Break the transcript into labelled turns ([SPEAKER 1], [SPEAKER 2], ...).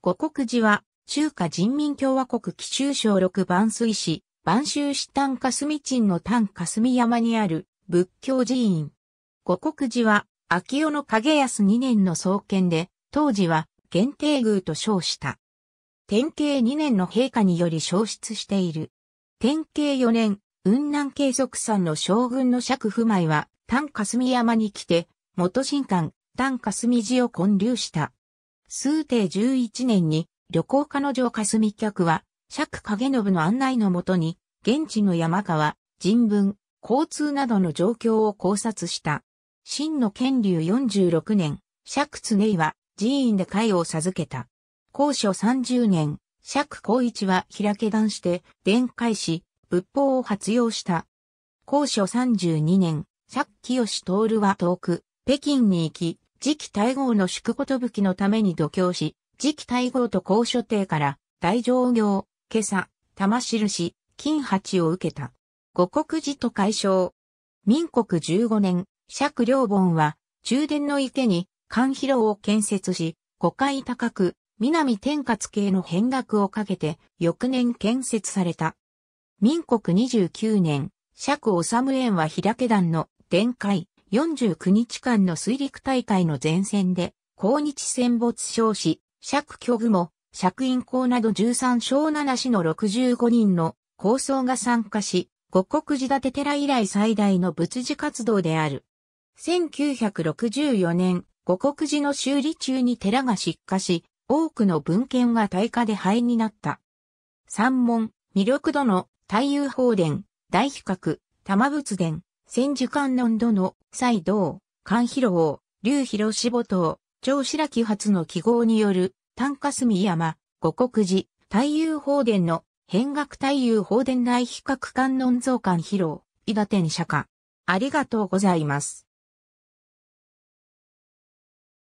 [SPEAKER 1] 五国寺は、中華人民共和国紀州省六番水市、万州市丹霞鎮の丹霞山にある仏教寺院。五国寺は、秋代の影安2年の創建で、当時は、限定宮と称した。天慶2年の陛下により消失している。天慶4年、雲南慶則山の将軍の釈不米は、丹霞山に来て、元神官、丹霞寺を建立した。数帝11年に旅行家の城霞客は、釈影信の案内のもとに、現地の山川、人文、交通などの状況を考察した。真の権立46年、釈常は寺院で会を授けた。高所30年、釈光一は開け断して伝会し、仏法を発用した。高所32年、釈清徹は遠く、北京に行き、次期大号の宿きのために度胸し、次期大号と高所定から大乗行、今朝、玉印、金八を受けた。五国寺と解消。民国十五年、釈良本は、中殿の池に、官広を建設し、五階高く、南天活系の変額をかけて、翌年建設された。民国二十九年、釈治園は開け団の、殿会、49日間の水陸大会の前線で、抗日戦没少子釈巨具も、釈印校など13小7市の65人の構想が参加し、五国寺立寺以来最大の仏事活動である。1964年、五国寺の修理中に寺が失火し、多くの文献が大火で灰になった。三門、魅力度の太遊法殿、大比較、玉仏殿、千手観音殿、再道、菅広王、竜広志母島、長白木発の記号による、丹霞山、五国寺、太夫放殿の、変額太夫放殿内比較観音像館広、伊賀天社館。ありがとうございます。